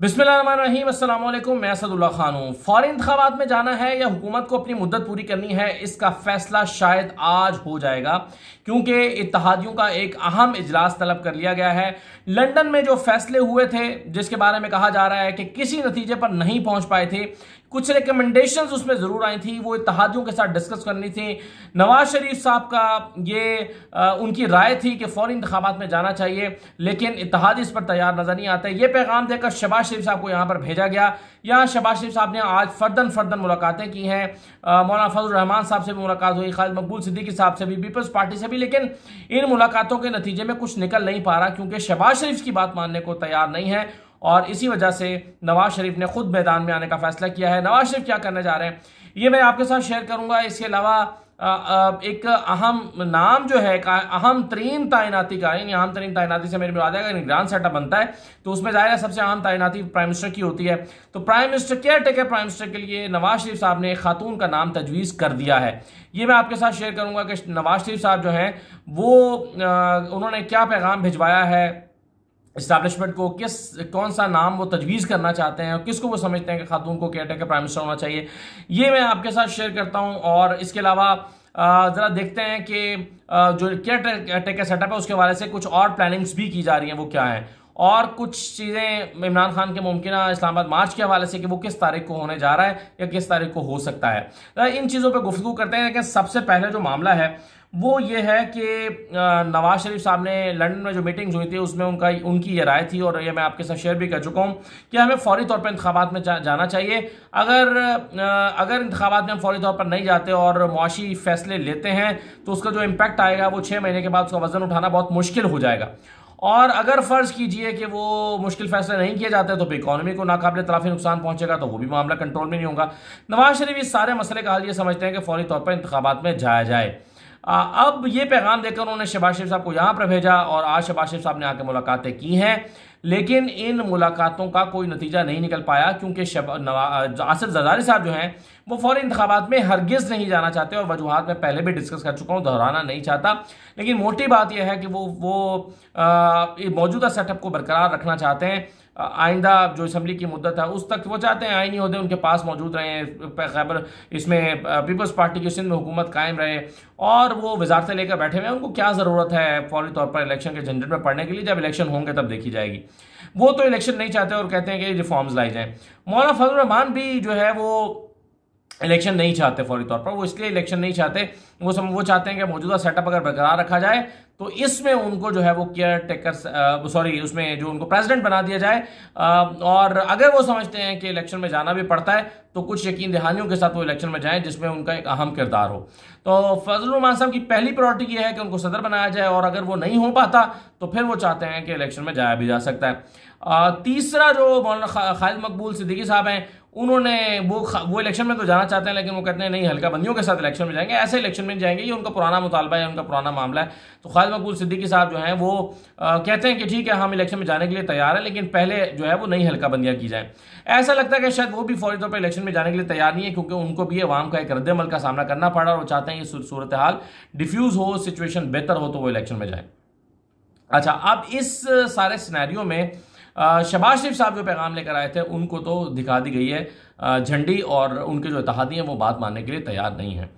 बिस्मिल्लाम मैं असदुल्ला खान हूँ फौरी इंतबात में जाना है या हुकूमत को अपनी मुद्दत पूरी करनी है इसका फैसला शायद आज हो जाएगा क्योंकि इतिहादियों का एक अहम इजलास तलब कर लिया गया है लंदन में जो फैसले हुए थे जिसके बारे में कहा जा रहा है कि किसी नतीजे पर नहीं पहुंच पाए थे कुछ रिकमेंडेशंस उसमें ज़रूर आई थी वो इतिहादियों के साथ डिस्कस करनी थी नवाज शरीफ साहब का ये आ, उनकी राय थी कि फौरी इंतबात में जाना चाहिए लेकिन इतिहाद इस पर तैयार नज़र नहीं आता ये पैगाम देकर शबाज शरीफ साहब को यहाँ पर भेजा गया यहाँ शबाज शरीफ साहब ने आज फर्दन फर्दन मुलाकातें की हैं मौलाना रहमान साहब से भी मुलाकात हुई खालिद मकबूल सिद्दीकी साहब से भी पीपल्स पार्टी से भी लेकिन इन मुलाकातों के नतीजे में कुछ निकल नहीं पा रहा क्योंकि शबाज शरीफ की बात मानने को तैयार नहीं है और इसी वजह से नवाज शरीफ ने खुद मैदान में आने का फैसला किया है नवाज शरीफ क्या करने जा रहे हैं ये मैं आपके साथ शेयर करूंगा इसके अलावा एक अहम नाम जो है अहम तरीन तैनाती का यानी अहम तरीन तैनाती से मेरे दें है निगरान सेटअप बनता है तो उसमें जाहिर है सबसे अहम तैनाती प्राइम मिनिस्टर की होती है तो prime minister caretaker prime minister के लिए नवाज शरीफ साहब ने खातून का नाम तजवीज़ कर दिया है ये मैं आपके साथ शेयर करूँगा कि नवाज शरीफ साहब जो हैं वो उन्होंने क्या पैगाम भिजवाया है इस्टेब्लिशमेंट को किस कौन सा नाम वो तजवीज़ करना चाहते हैं और किसको वो समझते हैं कि खातून को केयर टेकर प्राइम मिनिस्टर होना चाहिए ये मैं आपके साथ शेयर करता हूँ और इसके अलावा ज़रा देखते हैं कि जो केयर का सेटअप है उसके हवाले से कुछ और प्लानिंग्स भी की जा रही हैं वो क्या हैं और कुछ चीज़ें इमरान खान के मुमकिन इस्लामाबाद मार्च के हवाले से कि वो किस तारीख को होने जा रहा है या किस तारीख को हो सकता है तो इन चीज़ों पर गुफ्तु करते हैं लेकिन सबसे पहले जो मामला है वो ये है कि नवाज शरीफ साहब ने लंदन में जो मीटिंग्स हुई थी उसमें उनका उनकी ये राय थी और ये मैं आपके साथ शेयर भी कर चुका हूँ कि हमें फौरी तौर पर इंतबात में जा, जाना चाहिए अगर अगर इंतबात में हम फौरी तौर पर नहीं जाते और मुआशी फैसले लेते हैं तो उसका जो इम्पैक्ट आएगा वो छः महीने के बाद उसका वजन उठाना बहुत मुश्किल हो जाएगा और अगर फ़र्ज़ कीजिए कि वो मुश्किल फैसले नहीं किए जाते तो फिर इकॉनमी को नाकबिल तलाफी नुकसान पहुंचेगा तो वो भी मामला कंट्रोल में नहीं होगा नवाज शरीफ इस सारे मसले का हाल ये समझते हैं कि फौरी तौर पर इंतबात में जाया जाए आ, अब ये पैगाम देकर उन्होंने शबाज शरीफ साहब को यहाँ पर भेजा और आज शबाज शरीफ साहब ने आके मुलाकातें की हैं लेकिन इन मुलाकातों का कोई नतीजा नहीं निकल पाया क्योंकि आसिफ जजारी साहब जो हैं वो फौरी इंतबात में हरगिज़ नहीं जाना चाहते और वजूहत में पहले भी डिस्कस कर चुका हूँ दोहराना नहीं चाहता लेकिन मोटी बात यह है कि वो वो मौजूदा सेटअप को बरकरार रखना चाहते हैं आइंदा जो असम्बली की मुद्दत है उस तक वो चाहते हैं आइनी अहदे उनके पास मौजूद रहे खैबर इसमें पीपल्स पार्टी की सिंध में हुकूमत कायम रहे और वो वजारतें लेकर बैठे हुए हैं उनको क्या ज़रूरत है फौरी तौर पर इलेक्शन के झंझट में पढ़ने के लिए जब इलेक्शन होंगे तब देखी जाएगी वो तो इलेक्शन नहीं चाहते और कहते हैं कि रिफॉर्म्स लाए जाएँ मौलाना फजल रहमान भी जो है वो इलेक्शन नहीं चाहते फौरी तौर पर वो इसलिए इलेक्शन नहीं चाहते वो सम वो चाहते हैं कि मौजूदा सेटअप अगर बरकरार रखा जाए तो इसमें उनको जो है वो केयर टेकर सॉरी उसमें जो उनको प्रेसिडेंट बना दिया जाए आ, और अगर वो समझते हैं कि इलेक्शन में जाना भी पड़ता है तो कुछ यकीन दहानियों के साथ वो इलेक्शन में जाएं जिसमें उनका एक अहम किरदार हो तो फजलान साहब की पहली प्रायोरिटी ये है कि उनको सदर बनाया जाए और अगर वो नहीं हो पाता तो फिर वो चाहते हैं कि इलेक्शन में जाया भी जा सकता है आ, तीसरा जो मौलाना खालिद मकबूल सिद्दीकी साहब हैं उन्होंने वो वो इलेक्शन में तो जाना चाहते हैं लेकिन वो कहते हैं नहीं हल्का बंदियों के साथ इलेक्शन में जाएंगे ऐसे इलेक्शन में जाएंगे ये उनका पुराना मुतालबा है उनका पुराना मामला है तो खालिद मकबूल सिद्दीकी साहब जो हैं वो आ, कहते हैं कि ठीक है हम इलेक्शन में जाने के लिए तैयार हैं लेकिन पहले जो है वो नई हल्का बंदियाँ की जाएँ ऐसा लगता है कि शायद वो भी फौरी तौर पर इलेक्शन में जाने के लिए तैयार नहीं है क्योंकि उनको भी अवाम का एक रद्दमल का सामना करना पड़ रहा और वो चाहते हैं ये सूरत हाल डिफ्यूज़ हो सिचुएशन बेहतर हो तो वो इलेक्शन में जाएँ अच्छा अब इस सारे सिनेरियो में शबाज शरीफ साहब जो पैगाम लेकर आए थे उनको तो दिखा दी गई है झंडी और उनके जो इतिहादी हैं वो बात मानने के लिए तैयार नहीं है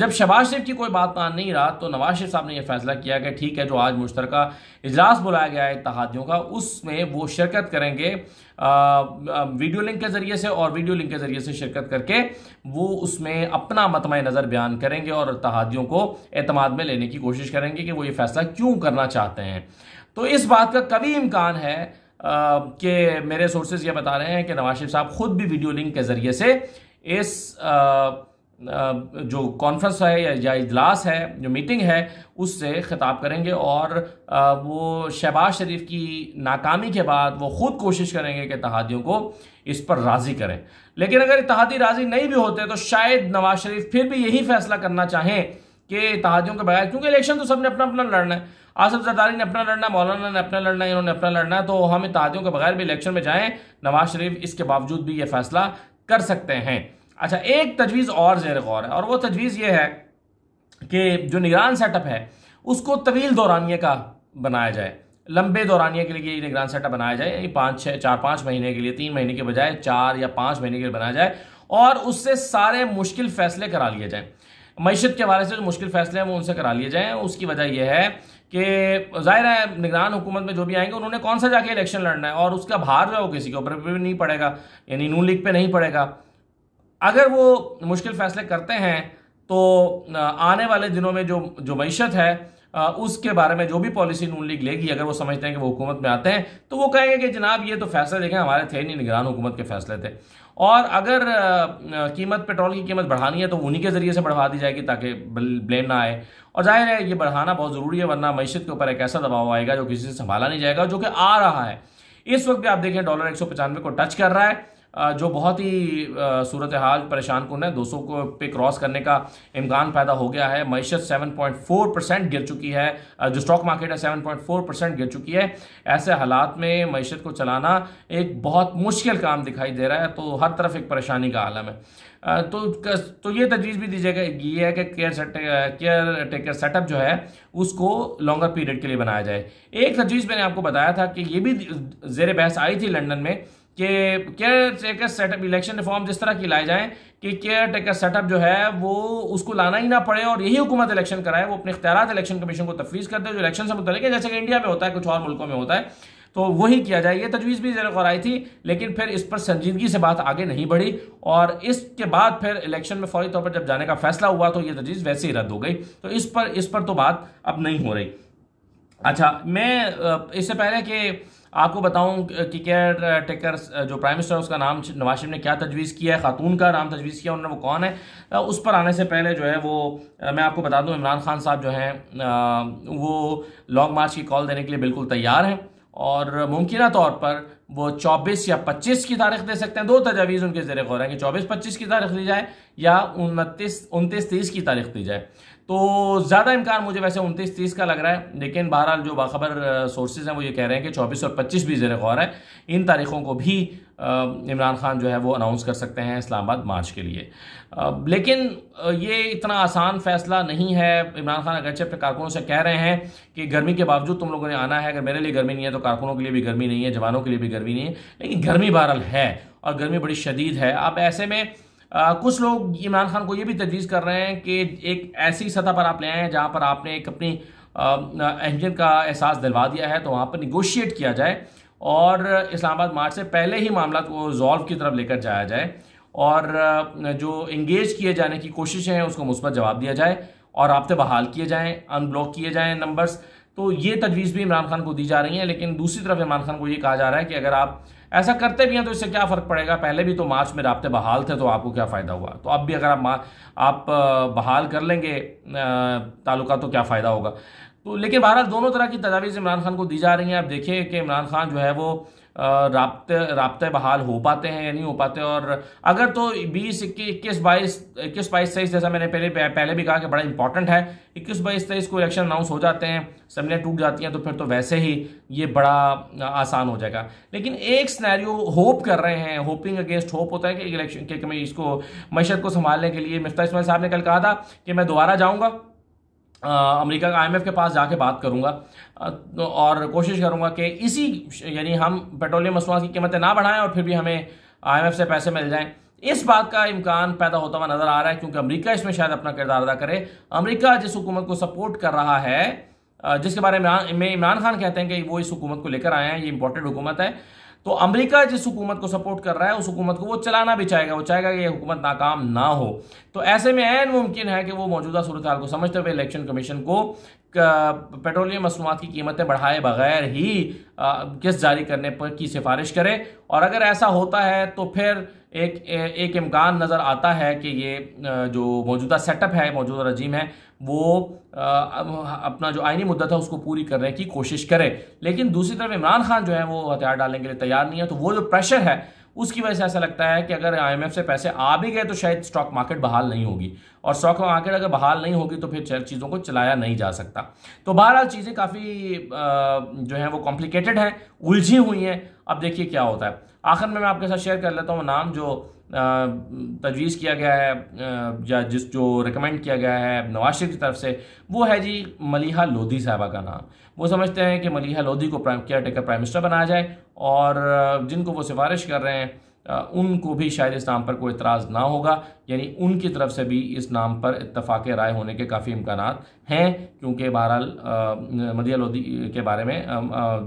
जब शबाज शरीफ की कोई बात मान नहीं रहा तो नवाज शरीफ साहब ने यह फैसला किया कि ठीक है जो आज मुश्तरक इजलास बुलाया गया है इतिहादियों का उसमें वो शिरकत करेंगे वीडियो लिंक के ज़रिए से और वीडियो लिंक के ज़रिए से शिरकत करके वो उसमें अपना मतम नज़र बयान करेंगे और इतिहादियों को अतमाद में लेने की कोशिश करेंगे कि वो ये फैसला क्यों करना चाहते हैं तो इस बात का कभी इम्कान है कि मेरे सोर्सेज ये बता रहे हैं कि नवाज शरीफ साहब खुद भी वीडियो लिंक के ज़रिए से इस आ, जो कॉन्फ्रेंस है या, या इजलास है जो मीटिंग है उससे खिताब करेंगे और वो शहबाज शरीफ की नाकामी के बाद वो ख़ुद कोशिश करेंगे कि तहादियों को इस पर राज़ी करें लेकिन अगर इतिहादी राज़ी नहीं भी होते तो शायद नवाज शरीफ फिर भी यही फैसला करना चाहें के तहादियों के बगैर क्योंकि इलेक्शन तो सबने अपना अपना लड़ना है आसफ जरदारी ने अपना लड़ना मौलाना ने अपना लड़ना इन्होंने अपना लड़ना है तो हम तहादियों के बगैर भी इलेक्शन में जाएं नवाज शरीफ इसके बावजूद भी ये फैसला कर सकते हैं अच्छा एक तजवीज़ और जेर गौर है और वो तजवीज़ ये है कि जो निगरान सेटअप है उसको तवील दौरानिए का बनाया जाए लंबे दौरानिए के लिए ये निगरान सेटअप बनाया जाए यानी पाँच छः चार पाँच महीने के लिए तीन महीने के बजाय चार या पाँच महीने के लिए बनाया जाए और उससे सारे मुश्किल फैसले करा लिए जाएँ मीशत के हवाले से जो मुश्किल फैसले हैं वो उनसे करा लिए जाएँ उसकी वजह यह है कि जाहिर है निगरान हुकूमत में जो भी आएंगे उन्होंने कौन सा जाके इलेक्शन लड़ना है और उसका भार जो है वो किसी के ऊपर भी नहीं पड़ेगा यानी नून लीग पर नहीं पड़ेगा अगर वो मुश्किल फैसले करते हैं तो आने वाले दिनों में जो जो मीशत है उसके बारे में जो भी पॉलिसी नून लीग लेगी अगर वो समझते हैं कि वो हुकूमत में आते हैं तो वो कहेंगे कि जनाब ये तो फैसले देखें हमारे थे नहीं निगरान हुकूमत के फैसले थे और अगर कीमत पेट्रोल की कीमत बढ़ानी है तो उन्हीं के ज़रिए से बढ़वा दी जाएगी ताकि ब्लेम ना आए और जाहिर है ये बढ़ाना बहुत ज़रूरी है वरना मीशत के ऊपर एक ऐसा दबाव आएगा जो किसी से संभाला नहीं जाएगा जो कि आ रहा है इस वक्त भी आप देखें डॉलर एक को टच कर रहा है जो बहुत ही सूरत हाल परेशान कन है दो सौ को पे क्रॉस करने का इम्कान पैदा हो गया है मीशत सेवन पॉइंट फोर परसेंट गिर चुकी है जो स्टॉक मार्केट है सेवन पॉइंट फोर परसेंट गिर चुकी है ऐसे हालात में मीशत को चलाना एक बहुत मुश्किल काम दिखाई दे रहा है तो हर तरफ एक परेशानी का आलम है तो तो ये तजवीज़ भी दीजिए ये है कि care set caretaker setup जो है उसको लॉन्गर पीरियड के लिए बनाया जाए एक तजवीज़ मैंने आपको बताया था कि ये भी जेर बहस आई थी लंदन में कि caretaker setup election reform जिस तरह की लाए जाए कि केयर टेकर सेटअप जो है वो उसको लाना ही ना पड़े और यही हुकूमत इलेक्शन कराए वो अपने इख्तियार इलेक्शन कमीशन को तफवीज़ करते हैं जो इलेक्शन से मुतल है जैसे कि इंडिया में होता है कुछ और मुल्कों में होता है तो वही किया जाए ये तजवीज़ भी जरूर कराई थी लेकिन फिर इस पर संजीदगी से बात आगे नहीं बढ़ी और इसके बाद फिर इलेक्शन में फौरी तौर पर जब जाने का फैसला हुआ तो ये तजवीज़ वैसे ही रद्द हो गई तो इस पर इस पर तो बात अब नहीं हो रही अच्छा मैं इससे पहले कि आपको बताऊं कि केयर टेकर जो प्राइम मिनिस्टर उसका नाम नवाज शरीफ ने क्या तजवीज़ किया है खातून का नाम तजवीज़ किया उन्होंने वो कौन है उस पर आने से पहले जो है वो मैं आपको बता दूं इमरान खान साहब जो हैं वो लॉन्ग मार्च की कॉल देने के लिए बिल्कुल तैयार हैं और मुमकिन तौर पर वो 24 या 25 की तारीख दे सकते हैं दो तजावीज़ उनके ज़रिए गौर हैं कि 24 25 की तारीख दी जाए या उनतीस उनतीस तीस की तारीख दी जाए तो ज़्यादा इम्कान मुझे वैसे उनतीस तीस का लग रहा है लेकिन बहरहाल जो बाखबर सोर्सेज हैं वो ये कह रहे हैं कि चौबीस और पच्चीस भी जेर गौर है इन तारीखों को भी इमरान खान जो है वो अनाउंस कर सकते हैं इस्लामाबाद मार्च के लिए लेकिन ये इतना आसान फैसला नहीं है इमरान खान अगरचे अपने कारकुनों से कह रहे हैं कि गर्मी के बावजूद तुम लोगों ने आना है अगर मेरे लिए गर्मी नहीं है तो कारकुनों के लिए भी गर्मी नहीं है जवानों के लिए भी गर्मी नहीं है लेकिन गर्मी बहरहाल है और गर्मी बड़ी शदीद है अब ऐसे में आ, कुछ लोग इमरान खान को ये भी तजवीज़ कर रहे हैं कि एक ऐसी सतह पर आप ले आए जहाँ पर आपने एक अपनी अहमियत का एहसास दिलवा दिया है तो वहाँ पर निगोशिएट किया जाए और इस्लामाबाद मार्च से पहले ही मामला को जॉल्व की तरफ लेकर जाया जाए और जो इंगेज किए जाने की कोशिश है उसको मुस्बत जवाब दिया जाए और रबते बहाल किए जाएँ अनब्लॉक किए जाएँ नंबर्स तो ये तजवीज़ भी इमरान खान को दी जा रही है लेकिन दूसरी तरफ इमरान खान को ये कहा जा रहा है कि अगर आप ऐसा करते भी हैं तो इससे क्या फ़र्क पड़ेगा पहले भी तो मार्च में रबते बहाल थे तो आपको क्या फ़ायदा हुआ तो अब भी अगर आप आप बहाल कर लेंगे ताल्लुका तो क्या फ़ायदा होगा तो लेकिन बहरहाल दोनों तरह की तजावीज़ इमरान खान को दी जा रही हैं आप देखिए कि इमरान खान जो है वो रबते रबते बहाल हो पाते हैं या नहीं हो पाते और अगर तो बीस इक्कीस इक्कीस बाईस इक्कीस बाईस तेईस जैसा मैंने पहले पहले भी कहा कि बड़ा इंपॉर्टेंट है इक्कीस बाईस तेईस को इलेक्शन अनाउंस हो जाते हैं सबने टूट जाती हैं तो फिर तो वैसे ही ये बड़ा आसान हो जाएगा लेकिन एक स्नैरियो होप कर रहे हैं होपिंग अगेंस्ट होप होता है कि इलेक्शन के इसको मैशत को संभालने के लिए मिफ्ता इसमाइल साहब ने कल कहा था कि मैं दोबारा जाऊँगा अमेरिका का आईएमएफ के पास जाके बात करूंगा तो और कोशिश करूंगा कि इसी यानी हम पेट्रोलियम मसूआत की कीमतें ना बढ़ाएं और फिर भी हमें आईएमएफ से पैसे मिल जाएं इस बात का इम्कान पैदा होता हुआ नज़र आ रहा है क्योंकि अमेरिका इसमें शायद अपना किरदार अदा करे अमेरिका जिस हुकूमत को सपोर्ट कर रहा है जिसके बारे में इमरान खान कहते हैं कि वो इस हुकूमत को लेकर आए हैं ये इंपॉर्टेंट हुकूमत है तो अमेरिका जिस हुकूमत को सपोर्ट कर रहा है उस हुकूमत को वो चलाना भी चाहेगा वो चाहेगा कि ये हुकूमत नाकाम ना हो तो ऐसे में एन मुमकिन है कि वो मौजूदा सूरत हाल को समझते हुए इलेक्शन कमीशन को पेट्रोलियम मसनूआत की कीमतें बढ़ाए बगैर ही किस्त जारी करने पर की सिफारिश करे और अगर ऐसा होता है तो फिर एक एक इम्कान नज़र आता है कि ये जो मौजूदा सेटअप है मौजूदा रजीम है वो अपना जो आइनी मुद्दत है उसको पूरी करने की कोशिश करे लेकिन दूसरी तरफ इमरान खान जो है वो हथियार डालने के लिए तैयार नहीं है तो वो जो प्रेशर है उसकी वजह से ऐसा लगता है कि अगर आईएमएफ से पैसे आ भी गए तो शायद स्टॉक मार्केट बहाल नहीं होगी और स्टॉक मार्केट अगर बहाल नहीं होगी तो फिर चीज़ों को चलाया नहीं जा सकता तो बहरहाल चीज़ें काफ़ी जो है वो कॉम्प्लिकेटेड हैं उलझी हुई हैं अब देखिए क्या होता है आखिर में मैं आपके साथ शेयर कर लेता हूँ नाम जो तजवीज़ किया गया है या जिस जो रिकमेंड किया गया है नवाज शरीफ की तरफ से वो है जी मलिहा लोधी साहबा का नाम वो समझते हैं कि मलिहा लोधी को केयर टेकर प्राइम मिनिस्टर बनाया जाए और जिनको वो सिफारिश कर रहे हैं उनको भी शायद इस नाम पर कोई इतराज़ ना होगा यानी उनकी तरफ से भी इस नाम पर इतफाक़ राय होने के काफ़ी इम्कान हैं क्योंकि बहरहाल मलिया लोधी के बारे में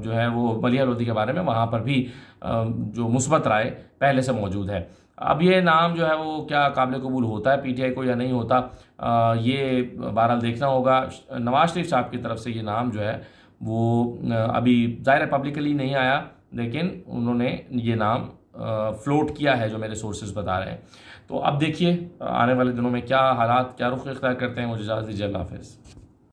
जो है वो मलिया लोधी के बारे में वहाँ पर भी जो मुस्बत राय पहले से मौजूद है अब ये नाम जो है वो क्या काबिल कबूल होता है पीटीआई को या नहीं होता आ, ये बहरहाल देखना होगा नवाज शरीफ साहब की तरफ से ये नाम जो है वो अभी ज़ाहिर पब्लिकली नहीं आया लेकिन उन्होंने ये नाम फ्लोट किया है जो मेरे सोर्सेज बता रहे हैं तो अब देखिए आने वाले दिनों में क्या हालात क्या रुख इख्तियार करते हैं मुझे इजाज़ दीजिए अल्लाह हाफिज़